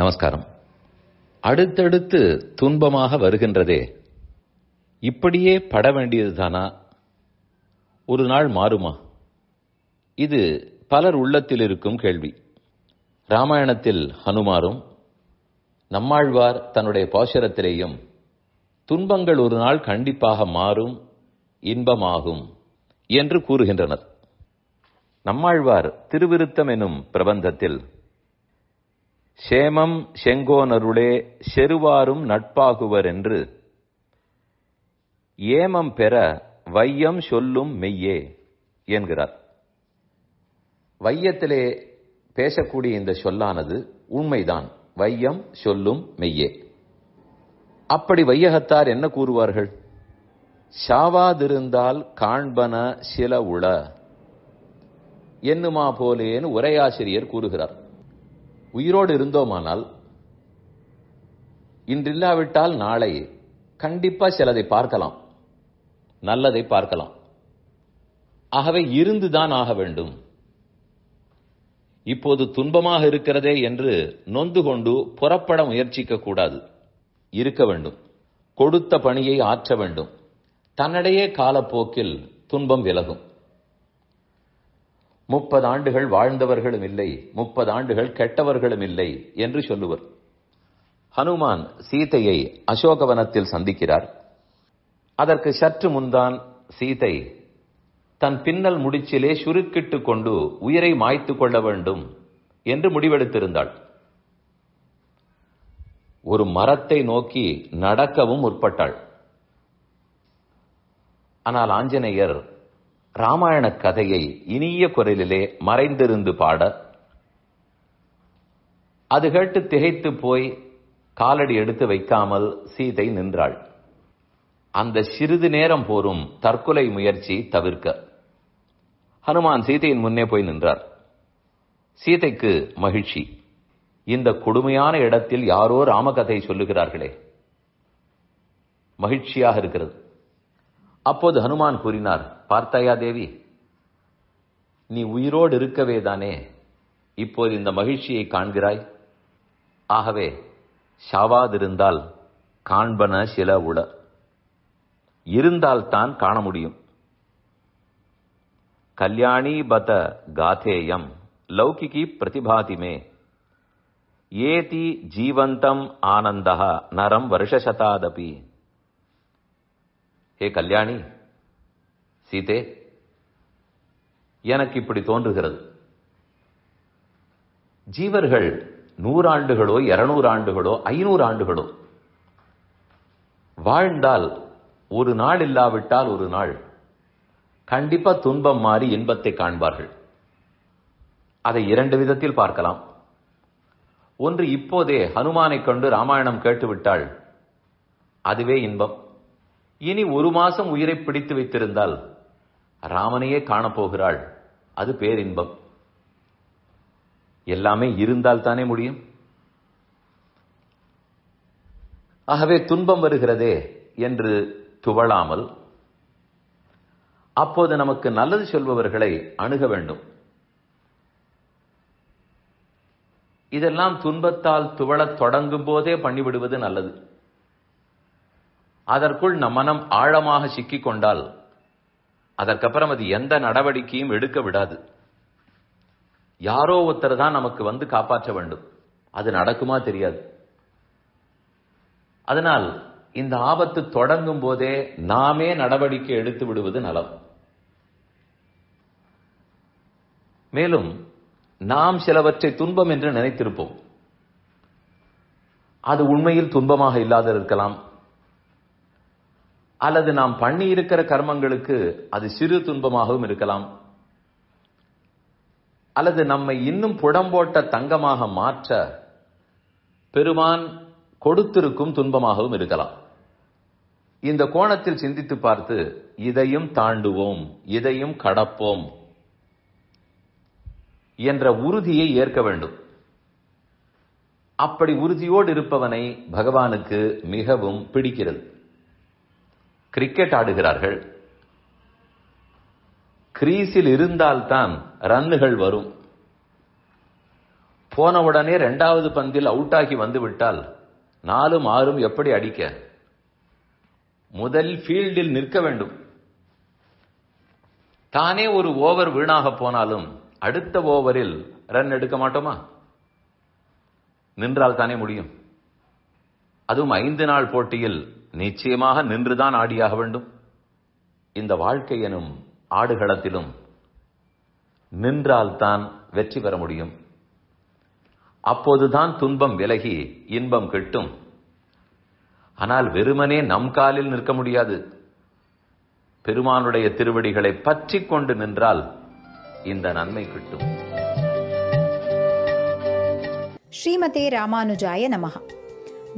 நமஸ்காரம் அடுத்தடுத்து துன்பமாக வருகின்றதே இப்படியே பட வேண்டியது தானா ஒரு நாள் மாறுமா இது பலர் உள்ளத்தில் இருக்கும் கேள்வி ராமாயணத்தில் ஹனுமாரும் நம்மாழ்வார் தன்னுடைய பாசுரத்திலேயும் துன்பங்கள் ஒரு நாள் கண்டிப்பாக மாறும் இன்பமாகும் என்று கூறுகின்றனர் நம்மாழ்வார் திருவிருத்தம் எனும் பிரபந்தத்தில் சேமம் செங்கோனருளே செருவாரும் நட்பாகுவர் என்று ஏமம் பெற வையம் சொல்லும் மெய்யே என்கிறார் வையத்திலே பேசக்கூடிய இந்த சொல்லானது உண்மைதான் வையம் சொல்லும் மெய்யே அப்படி வையகத்தார் என்ன கூறுவார்கள் சாவாதிருந்தால் காண்பன சில உள என்னுமா போலேன்னு உரையாசிரியர் கூறுகிறார் உயிரோடு இருந்தோமானால் இன்றில்லாவிட்டால் நாளை கண்டிப்பா சிலதை பார்க்கலாம் நல்லதை பார்க்கலாம் ஆகவே இருந்துதான் ஆக வேண்டும் இப்போது துன்பமாக இருக்கிறதே என்று நொந்து கொண்டு புறப்பட முயற்சிக்க கூடாது இருக்க வேண்டும் கொடுத்த பணியை ஆற்ற வேண்டும் தன்னிடையே காலப்போக்கில் துன்பம் விலகும் முப்பது ஆண்டுகள் வாழ்ந்தவர்களும் இல்லை முப்பது ஆண்டுகள் கெட்டவர்களும் இல்லை என்று சொல்லுவர் ஹனுமான் சீதையை அசோகவனத்தில் சந்திக்கிறார் அதற்கு சற்று முன்தான் சீதை தன் பின்னல் முடிச்சிலே சுருக்கிட்டு கொண்டு உயிரை மாய்த்து கொள்ள வேண்டும் என்று முடிவெடுத்திருந்தாள் ஒரு மரத்தை நோக்கி நடக்கவும் முற்பட்டாள் ஆனால் ஆஞ்சநேயர் ராமாயண கதையை இனிய குரலிலே மறைந்திருந்து பாட அது கேட்டு திகைத்து போய் காலடி எடுத்து வைக்காமல் சீதை நின்றாள் அந்த சிறிது நேரம் போரும் தற்கொலை முயற்சி தவிர்க்க ஹனுமான் சீதையின் முன்னே போய் நின்றார் சீதைக்கு மகிழ்ச்சி இந்த கொடுமையான இடத்தில் யாரோ ராமகதை சொல்லுகிறார்களே மகிழ்ச்சியாக இருக்கிறது அப்போது ஹனுமான் கூறினார் பார்த்தாயா தேவி நீ உயிரோடு இருக்கவே தானே இப்போது இந்த மகிழ்ச்சியை காண்கிறாய் ஆகவே சாவாதிருந்தால் காண்பன சில உட இருந்தால்தான் காண முடியும் கல்யாணி பத காதேயம் லௌகிகி பிரதிபாதிமே ஏதி ஜீவந்தம் ஆனந்தா நரம் வருஷசதாதபி ஹே கல்யாணி சீதே எனக்கு இப்படி தோன்றுகிறது ஜீவர்கள் நூறாண்டுகளோ இருநூறு ஆண்டுகளோ ஐநூறு ஆண்டுகளோ வாழ்ந்தால் ஒரு நாள் இல்லாவிட்டால் ஒரு நாள் கண்டிப்பா துன்பம் மாறி இன்பத்தை காண்பார்கள் அதை இரண்டு விதத்தில் பார்க்கலாம் ஒன்று இப்போதே ஹனுமானை கொண்டு ராமாயணம் கேட்டுவிட்டால் அதுவே இன்பம் இனி ஒரு மாசம் உயிரை பிடித்து வைத்திருந்தால் ராமனையே காணப்போகிறாள் அது பேரின்பம் எல்லாமே இருந்தால் தானே முடியும் ஆகவே துன்பம் வருகிறதே என்று துவளாமல் அப்போது நமக்கு நல்லது சொல்பவர்களை அணுக வேண்டும் இதெல்லாம் துன்பத்தால் துவளத் தொடங்கும் போதே பண்ணிவிடுவது நல்லது அதற்குள் நம் மனம் ஆழமாக சிக்கிக் கொண்டால் அதற்கப்புறம் அது எந்த நடவடிக்கையும் எடுக்க விடாது யாரோ ஒருத்தர் தான் நமக்கு வந்து காப்பாற்ற வேண்டும் அது நடக்குமா தெரியாது அதனால் இந்த ஆபத்து தொடங்கும் போதே நாமே நடவடிக்கை எடுத்து விடுவது நலம் மேலும் நாம் சிலவற்றை துன்பம் என்று நினைத்திருப்போம் அது உண்மையில் துன்பமாக இல்லாத இருக்கலாம் அல்லது நாம் பண்ணியிருக்கிற கர்மங்களுக்கு அது சிறு துன்பமாகவும் இருக்கலாம் அல்லது நம்மை இன்னும் புடம்போட்ட தங்கமாக மாற்ற பெருமான் கொடுத்திருக்கும் துன்பமாகவும் இருக்கலாம் இந்த கோணத்தில் சிந்தித்து பார்த்து இதையும் தாண்டுவோம் இதையும் கடப்போம் என்ற உறுதியை ஏற்க வேண்டும் அப்படி உறுதியோடு இருப்பவனை பகவானுக்கு மிகவும் பிடிக்கிறது கிரிக்கெட் ஆடுகிறார்கள் கிரீஸில் இருந்தால்தான் ரன்னுகள் வரும் போன உடனே ரெண்டாவது பந்தில் அவுட் ஆகி வந்துவிட்டால் நாலும் ஆறும் எப்படி அடிக்க முதல் ஃபீல்டில் நிற்க வேண்டும் தானே ஒரு ஓவர் வீணாக போனாலும் அடுத்த ஓவரில் ரன் எடுக்க மாட்டோமா நின்றால் தானே முடியும் அதுவும் ஐந்து நாள் போட்டியில் நிச்சயமாக நின்றுதான் ஆடியாக வேண்டும் இந்த வாழ்க்கை எனும் ஆடுகளத்திலும் நின்றால்தான் வெற்றி பெற முடியும் அப்போதுதான் துன்பம் விலகி இன்பம் கிட்டும் ஆனால் வெறுமனே நம் காலில் நிற்க முடியாது பெருமானுடைய திருவடிகளை பற்றி கொண்டு நின்றால் இந்த நன்மை கிட்டும் ஸ்ரீமதே ராமானுஜாய நமகா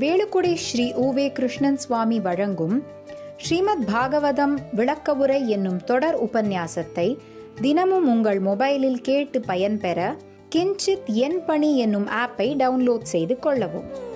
வேலுக்குடி ஸ்ரீ உவே கிருஷ்ணன் சுவாமி வழங்கும் ஸ்ரீமத் பாகவதம் விளக்க உரை என்னும் தொடர் உபன்யாசத்தை தினமும் உங்கள் மொபைலில் கேட்டு பயன்பெற கிஞ்சித் என் பணி என்னும் ஆப்பை டவுன்லோட் செய்து கொள்ளவும்